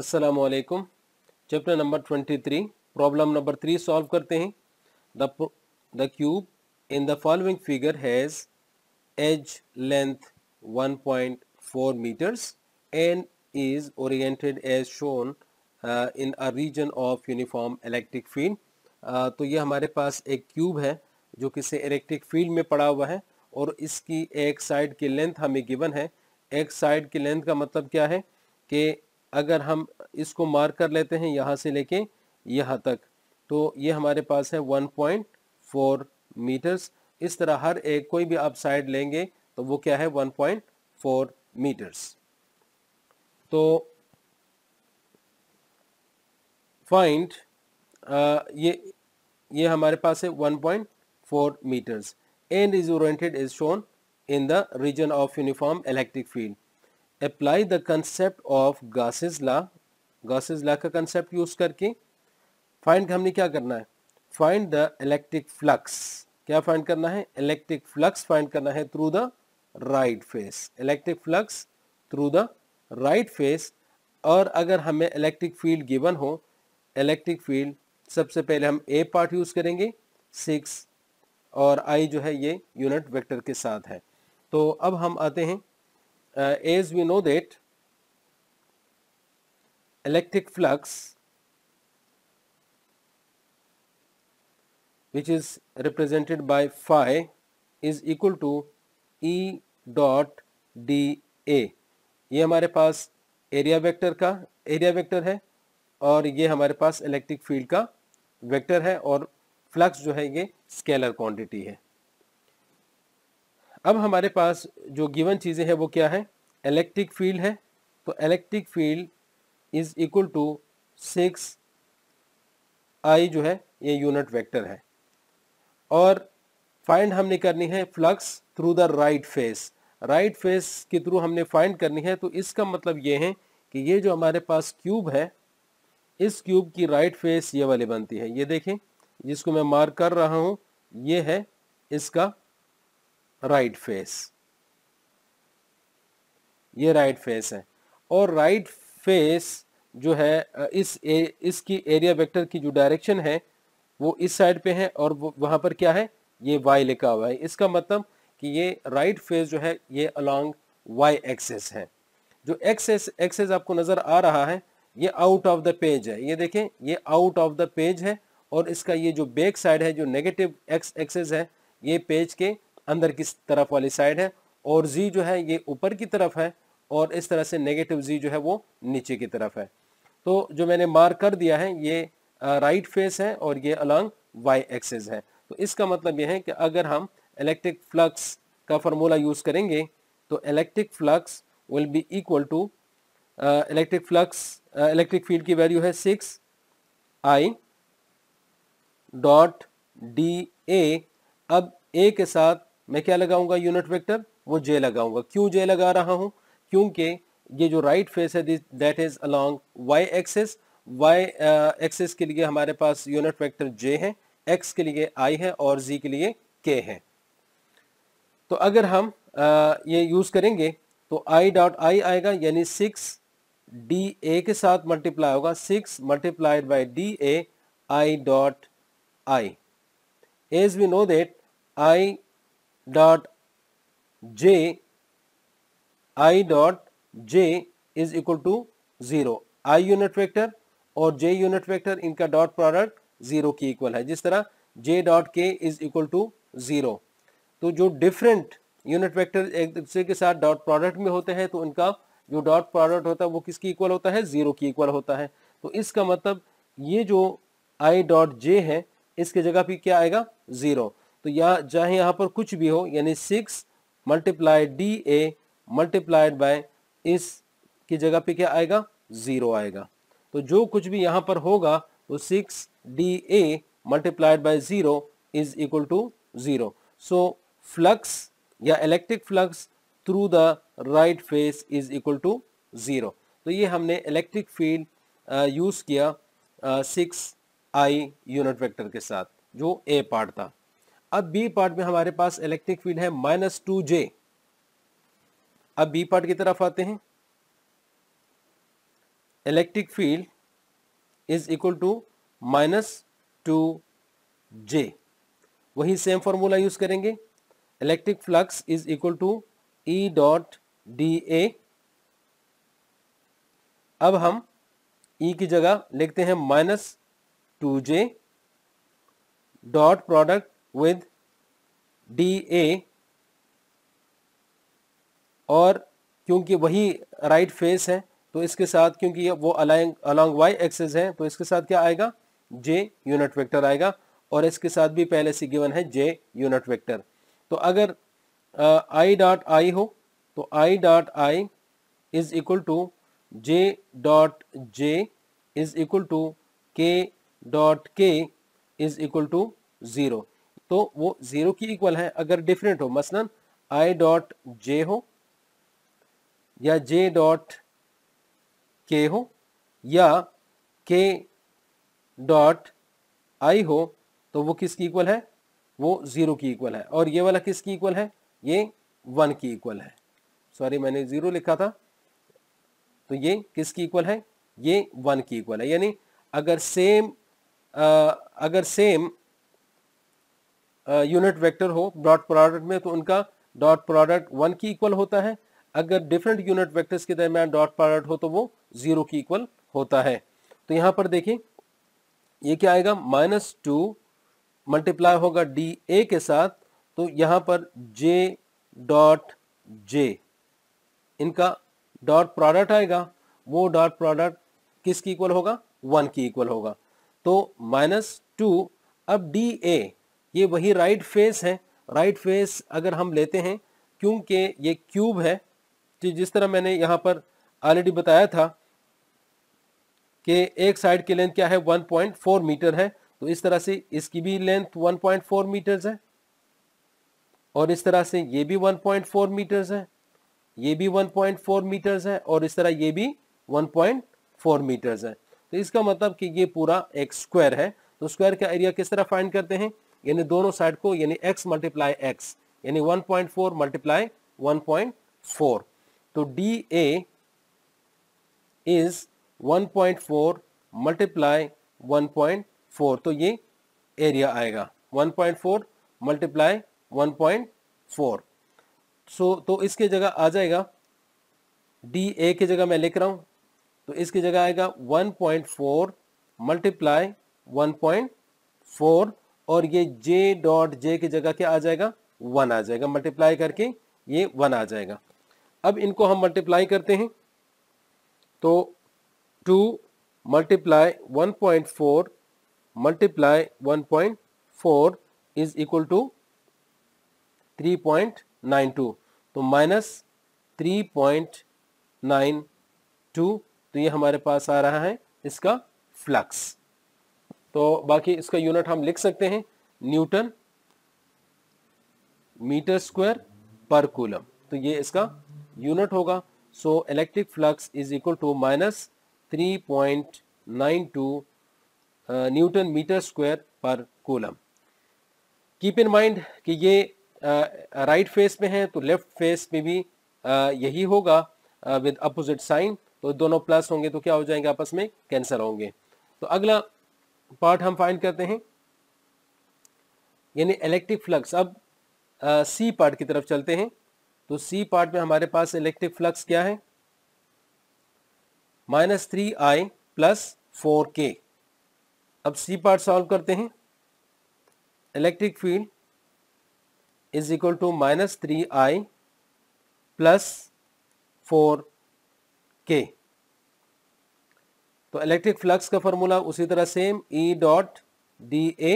असलकुम chapter number twenty three problem number three solve करते हैं the the cube in the following figure has edge length 1.4 meters and is oriented as shown uh, in a region of uniform electric field uh, तो ये हमारे पास एक cube है जो किसी electric field में पड़ा हुआ है और इसकी एक साइड की लेंथ हमें गिवन है एक साइड की लेंथ का मतलब क्या है कि अगर हम इसको मार्क कर लेते हैं यहाँ से लेके यहाँ तक तो ये हमारे पास है 1.4 मीटर्स इस तरह हर एक कोई भी आप साइड लेंगे तो वो क्या है 1.4 मीटर्स तो फाइंड ये ये हमारे पास है 1.4 meters and is oriented is shown in the region of uniform electric field apply the concept of Gauss's law Gauss's law का कंसेप्ट यूज करके फाइंड हमने क्या करना है फाइंड द इलेक्ट्रिक फ्लक्स क्या फाइंड करना है इलेक्ट्रिक फ्लक्स फाइंड करना है through the right face electric flux through the right face और अगर हमें इलेक्ट्रिक फील्ड गिवन हो इलेक्ट्रिक फील्ड सबसे पहले हम ए पार्ट यूज़ करेंगे सिक्स और आई जो है ये यूनिट वेक्टर के साथ है तो अब हम आते हैं uh, as we know that electric flux which is represented by phi is equal to E dot d a ये हमारे पास एरिया वेक्टर का एरिया वेक्टर है और ये हमारे पास इलेक्ट्रिक फील्ड का वेक्टर है और फ्लक्स जो है ये स्केलर क्वांटिटी है अब हमारे पास जो गिवन चीज़ें हैं वो क्या है इलेक्ट्रिक फील्ड है तो electric field is equal to six i जो है ये यूनिट वेक्टर है और फाइंड हमने करनी है flux through the right face right face के थ्रू हमने फाइंड करनी है तो इसका मतलब ये है कि ये जो हमारे पास क्यूब है इस क्यूब की राइट फेस ये वाली बनती है ये देखें जिसको मैं मार्क कर रहा हूँ ये है इसका राइट फेस ये राइट फेस है और राइट फेस जो है इस ए, इसकी एरिया वेक्टर की जो डायरेक्शन है वो इस साइड पे है और वहां पर क्या है ये वाई लिखा हुआ है इसका मतलब कि ये राइट फेस जो है ये अलोंग वाई एक्सेस है जो एक्सेस एक्सेस आपको नज़र आ रहा है ये आउट ऑफ द पेज है ये देखें ये आउट ऑफ द पेज है और इसका ये जो बैक साइड है जो नेगेटिव एक्स एक्सेस है ये पेज के अंदर की तरफ वाली साइड है और जी जो है ये ऊपर की तरफ है और इस तरह से नेगेटिव जी जो है वो नीचे की तरफ है तो जो मैंने मार्क कर दिया है ये राइट फेस है और ये अलॉन्ग वाई एक्सेस है तो इसका मतलब ये है कि अगर हम इलेक्ट्रिक फ्लक्स का फॉर्मूला यूज़ करेंगे तो electric flux will be equal to electric flux electric field की वैल्यू है six i dot d A अब ए के साथ मैं क्या लगाऊंगा यूनिट वेक्टर वो जे लगाऊंगा क्यों जे लगा रहा हूं क्योंकि ये जो राइट फेस है that is along y axis y axis के लिए हमारे पास यूनिट वेक्टर जे है एक्स के लिए आई है और जी के लिए के है तो अगर हम आ, uh, ये यूज करेंगे तो आई डॉट आई आएगा यानी सिक्स डी ए के साथ मल्टीप्लाई होगा six multiplied by d A i dot i as we know that i dot j i dot j is equal to 0 i unit vector और j unit vector इनका dot product zero की equal है जिस तरह j dot k is equal to zero तो जो different unit vector एक दूसरे के साथ डॉट प्रोडक्ट में होते हैं तो उनका जो डॉट प्रोडक्ट होता है वो किसकी इक्वल होता है जीरो की इक्वल होता है तो इसका मतलब ये जो आई डॉट जे है इसके जगह पे क्या आएगा जीरो तो यहाँ चाहे यहाँ पर कुछ भी हो यानी six multiplied d A multiplied by इस की जगह पे क्या आएगा ज़ीरो आएगा तो जो कुछ भी यहाँ पर होगा वो six d A multiplied by zero is equal to zero so flux या electric flux through the right face is equal to zero तो ये हमने इलेक्ट्रिक फील्ड यूज़ किया सिक्स आई यूनिट वेक्टर के साथ जो ए पार्ट था अब बी पार्ट में हमारे पास इलेक्ट्रिक फील्ड है माइनस टू जे अब बी पार्ट की तरफ आते हैं electric field is equal to minus two j वही सेम फॉर्मूला यूज करेंगे electric flux is equal to E dot d A अब हम ई e की जगह लिखते हैं minus two j dot product with DA और क्योंकि वही राइट फेस है तो इसके साथ क्योंकि वो अलाइंग अलॉन्ग वाई एक्सेस है तो इसके साथ क्या आएगा जे यूनिट वेक्टर आएगा और इसके साथ भी पहले से गिवन है जे यूनिट वेक्टर तो अगर आई डॉट आई हो तो i dot i is equal to j dot j is equal to k dot k is equal to zero तो वो जीरो की इक्वल है अगर डिफरेंट हो मसलन आई डॉट जे हो या जे डॉट के हो या के डॉट आई हो तो वो किसकी इक्वल है वो ज़ीरो की इक्वल है और ये वाला किसकी इक्वल है ये वन की इक्वल है सॉरी मैंने ज़ीरो लिखा था तो ये किसकी इक्वल है ये वन की इक्वल है यानी अगर सेम आ, अगर सेम यूनिट वेक्टर हो डॉट प्रोडक्ट में तो उनका डॉट प्रोडक्ट वन की इक्वल होता है अगर डिफरेंट यूनिट वेक्टर्स के दरमियान डॉट प्रोडक्ट हो तो वो जीरो की इक्वल होता है तो यहाँ पर देखें ये क्या आएगा माइनस टू मल्टीप्लाई होगा डी ए के साथ तो यहाँ पर जे डॉट जे इनका डॉट प्रोडक्ट आएगा वो डॉट प्रोडक्ट किसकी इक्वल होगा वन की इक्वल होगा तो माइनस टू अब डी ए ये वही राइट फेस है राइट फेस अगर हम लेते हैं क्योंकि ये क्यूब है तो जिस तरह मैंने यहाँ पर ऑलरेडी बताया था कि एक साइड की लेंथ क्या है 1.4 मीटर है तो इस तरह से इसकी भी लेंथ 1.4 मीटर्स है और इस तरह से ये भी 1.4 मीटर्स है ये भी 1.4 मीटर्स है और इस तरह ये भी 1.4 मीटर्स है तो इसका मतलब कि ये पूरा एक स्क्वायर है तो स्क्वायर का एरिया किस तरह फाइंड करते हैं यानी दोनों साइड को यानी x मल्टीप्लाई एक्स यानी 1.4 पॉइंट फोर मल्टीप्लाई वन तो d A is 1.4 point four multiply one तो ये एरिया आएगा 1.4 point four multiply one so तो इसके जगह आ जाएगा डी ए की जगह मैं लिख रहा हूँ तो इसकी जगह आएगा 1.4 point four multiply one point four और ये जे डॉट जे की जगह क्या आ जाएगा वन आ जाएगा मल्टीप्लाई करके ये वन आ जाएगा अब इनको हम मल्टीप्लाई करते हैं तो two multiply one point four multiply one point four is equal to three point nine two तो minus three point nine two तो ये हमारे पास आ रहा है इसका फ्लक्स तो बाकी इसका यूनिट हम लिख सकते हैं न्यूटन मीटर स्क्वायर पर कूलम तो ये इसका यूनिट होगा so electric flux is equal to minus three point nine two newton meter square पर कूलम कीप इन माइंड कि ये राइट uh, फेस right में है तो लेफ्ट फेस में भी uh, यही होगा विद अपोजिट साइन तो दोनों प्लस होंगे तो क्या हो जाएंगे आपस में कैंसर होंगे तो अगला पार्ट हम फाइंड करते हैं यानी इलेक्ट्रिक फ्लक्स अब सी पार्ट की तरफ चलते हैं तो सी पार्ट में हमारे पास इलेक्ट्रिक फ्लक्स क्या है minus three i plus four k अब सी पार्ट सॉल्व करते हैं electric field is equal to minus three i plus four k तो इलेक्ट्रिक फ्लक्स का फॉर्मूला उसी तरह same E dot d A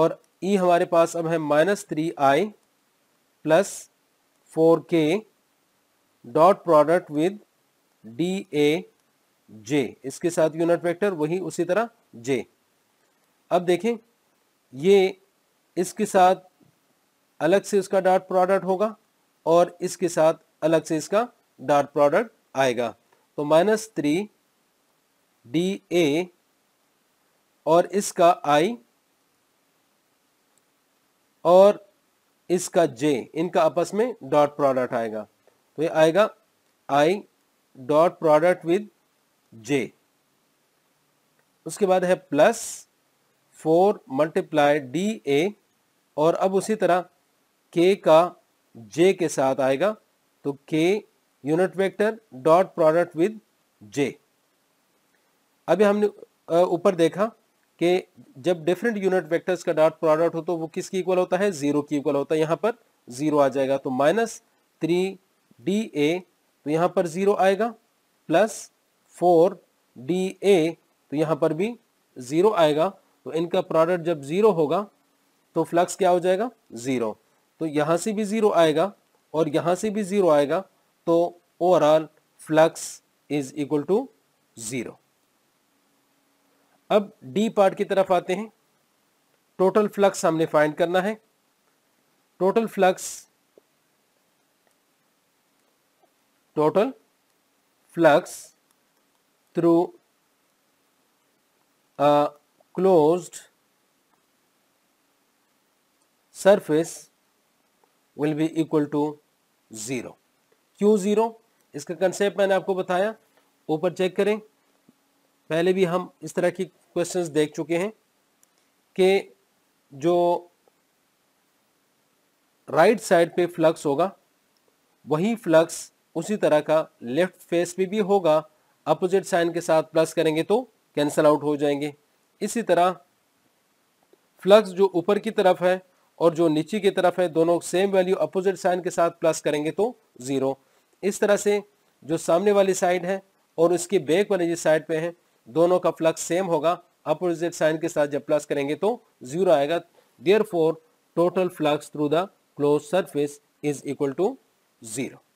और ई e हमारे पास अब है minus three i plus four k dot product with d A j इसके साथ यूनिट वेक्टर वही उसी तरह जे अब देखें ये इसके साथ अलग से इसका डॉट प्रोडक्ट होगा और इसके साथ अलग से इसका डॉट प्रोडक्ट आएगा तो माइनस थ्री डी ए और इसका आई और इसका जे इनका आपस में डॉट प्रोडक्ट आएगा तो ये आएगा i dot product with j उसके बाद है plus four multiply d A और अब उसी तरह के का जे के साथ आएगा तो k unit vector dot product with j अभी हमने ऊपर देखा कि जब डिफरेंट यूनिट वेक्टर्स का डॉट प्रोडक्ट हो तो वो किसकी इक्वल होता है जीरो की इक्वल होता है यहाँ पर जीरो आ जाएगा तो माइनस थ्री डी ए तो यहाँ पर जीरो आएगा प्लस फोर डी ए तो यहाँ पर भी जीरो आएगा तो इनका प्रोडक्ट जब जीरो होगा तो फ्लक्स क्या हो जाएगा जीरो तो यहाँ से भी जीरो आएगा और यहाँ से भी जीरो आएगा तो overall flux is equal to zero अब डी पार्ट की तरफ आते हैं टोटल फ्लक्स हमने फाइंड करना है total flux total flux through closed surface will be equal to zero Q zero इसका कंसेप्ट मैंने आपको बताया ऊपर चेक करें पहले भी हम इस तरह की क्वेश्चंस देख चुके हैं कि जो राइट साइड पे फ्लक्स होगा वही फ्लक्स उसी तरह का लेफ्ट फेस पे भी होगा अपोजिट साइन के साथ प्लस करेंगे तो कैंसल आउट हो जाएंगे इसी तरह फ्लक्स जो ऊपर की तरफ है और जो नीचे की तरफ है दोनों सेम वैल्यू अपोजिट साइन के साथ प्लस करेंगे तो ज़ीरो इस तरह से जो सामने वाली साइड है और उसकी बैक वाली जिस साइड पे है दोनों का फ्लक्स सेम होगा अपोजिट साइन के साथ जब प्लस करेंगे तो जीरो आएगा therefore total flux through the close surface is equal to zero